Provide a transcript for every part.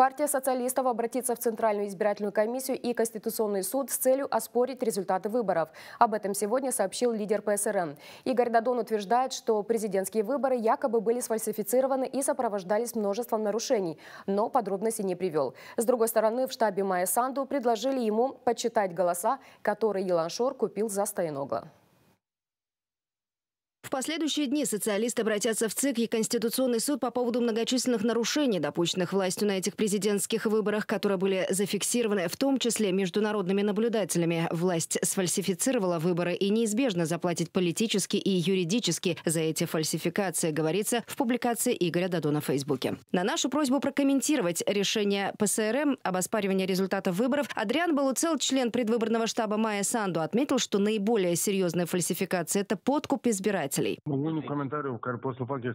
Партия социалистов обратится в Центральную избирательную комиссию и Конституционный суд с целью оспорить результаты выборов. Об этом сегодня сообщил лидер ПСРН. Игорь Дадон утверждает, что президентские выборы якобы были сфальсифицированы и сопровождались множеством нарушений, но подробности не привел. С другой стороны, в штабе Майя Санду предложили ему подсчитать голоса, которые Шор купил за Стоеногла. В последующие дни социалисты обратятся в ЦИК и Конституционный суд по поводу многочисленных нарушений, допущенных властью на этих президентских выборах, которые были зафиксированы в том числе международными наблюдателями. Власть сфальсифицировала выборы и неизбежно заплатит политически и юридически за эти фальсификации, говорится в публикации Игоря Дадона в Фейсбуке. На нашу просьбу прокомментировать решение ПСРМ об оспаривании результатов выборов Адриан Балуцел, член предвыборного штаба Майя Санду, отметил, что наиболее серьезная фальсификация – это подкуп избирателей слушателей.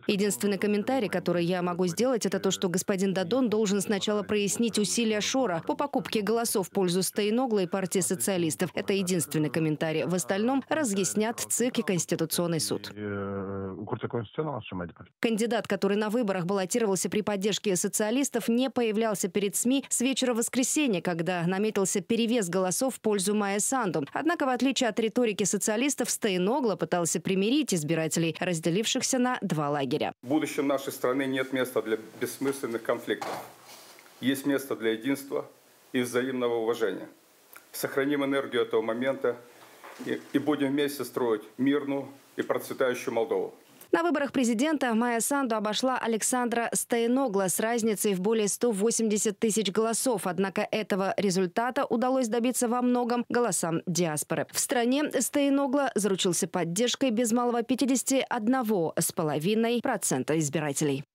Единственный комментарий, который я могу сделать, это то, что господин Дадон должен сначала прояснить усилия Шора по покупке голосов в пользу стейногла и партии социалистов. Это единственный комментарий. В остальном разъяснят ЦИК и Конституционный суд. Э, Кандидат, который на выборах баллотировался при поддержке социалистов, не появлялся перед СМИ с вечера воскресенья, когда наметился перевес голосов в пользу Майя Санду. Однако, в отличие от риторики социалистов, Стейногла пытался примирить избирателей, разделившихся на два лагеря. В будущем нашей страны нет места для бессмысленных конфликтов. Есть место для единства и взаимного уважения. Сохраним энергию этого момента и будем вместе строить мирную и процветающую Молдову. На выборах президента Майя Санду обошла Александра Стейногла с разницей в более 180 тысяч голосов. Однако этого результата удалось добиться во многом голосам диаспоры. В стране Стейногла заручился поддержкой без малого 51,5% избирателей.